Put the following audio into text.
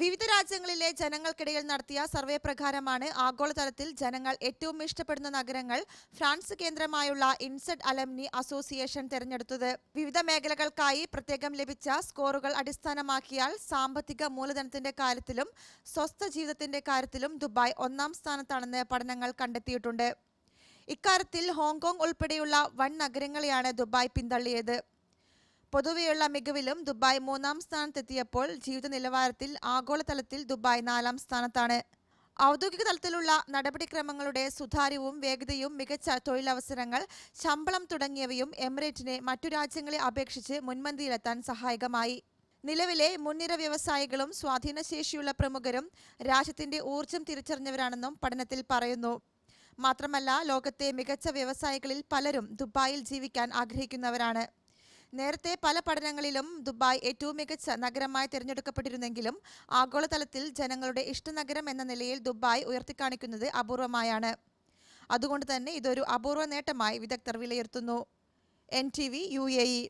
വിവിധ രാജ്യങ്ങളിലെ ജനങ്ങൾക്കിടയിൽ നടത്തിയ സർവേ പ്രകാരമാണ് ആഗോളതലത്തിൽ ജനങ്ങൾ ഏറ്റവും ഇഷ്ടപ്പെടുന്ന നഗരങ്ങൾ ഫ്രാൻസ് കേന്ദ്രമായുള്ള ഇൻസെഡ് അലംനി അസോസിയേഷൻ തെരഞ്ഞെടുത്തത് വിവിധ മേഖലകൾക്കായി പ്രത്യേകം ലഭിച്ച സ്കോറുകൾ അടിസ്ഥാനമാക്കിയാൽ സാമ്പത്തിക മൂലധനത്തിന്റെ കാര്യത്തിലും സ്വസ്ഥ ജീവിതത്തിന്റെ കാര്യത്തിലും ദുബായ് ഒന്നാം സ്ഥാനത്താണെന്ന് പഠനങ്ങൾ കണ്ടെത്തിയിട്ടുണ്ട് ഇക്കാര്യത്തിൽ ഹോങ്കോങ് ഉൾപ്പെടെയുള്ള വൻ നഗരങ്ങളെയാണ് ദുബായ് പിന്തള്ളിയത് പൊതുവെയുള്ള മികവിലും ദുബായ് മൂന്നാം സ്ഥാനത്തെത്തിയപ്പോൾ ജീവിത നിലവാരത്തിൽ ആഗോളതലത്തിൽ ദുബായ് നാലാം സ്ഥാനത്താണ് ഔദ്യോഗിക തലത്തിലുള്ള നടപടിക്രമങ്ങളുടെ സുതാര്യവും വേഗതയും മികച്ച തൊഴിലവസരങ്ങൾ ശമ്പളം തുടങ്ങിയവയും എമിറേറ്റിനെ മറ്റു രാജ്യങ്ങളെ അപേക്ഷിച്ച് മുൻപന്തിയിലെത്താൻ സഹായകമായി നിലവിലെ മുൻനിര വ്യവസായികളും സ്വാധീനശേഷിയുള്ള പ്രമുഖരും രാജ്യത്തിന്റെ ഊർജം തിരിച്ചറിഞ്ഞവരാണെന്നും പഠനത്തിൽ പറയുന്നു മാത്രമല്ല ലോകത്തെ മികച്ച വ്യവസായികളിൽ പലരും ദുബായിൽ ജീവിക്കാൻ ആഗ്രഹിക്കുന്നവരാണ് നേരത്തെ പല പഠനങ്ങളിലും ദുബായ് ഏറ്റവും മികച്ച നഗരമായി തിരഞ്ഞെടുക്കപ്പെട്ടിരുന്നെങ്കിലും ആഗോളതലത്തിൽ ജനങ്ങളുടെ ഇഷ്ടനഗരം എന്ന നിലയിൽ ദുബായ് ഉയർത്തിക്കാണിക്കുന്നത് അപൂർവമായാണ് അതുകൊണ്ട് തന്നെ ഇതൊരു അപൂർവ നേട്ടമായി വിദഗ്ധർ വിലയിരുത്തുന്നു N T V U A E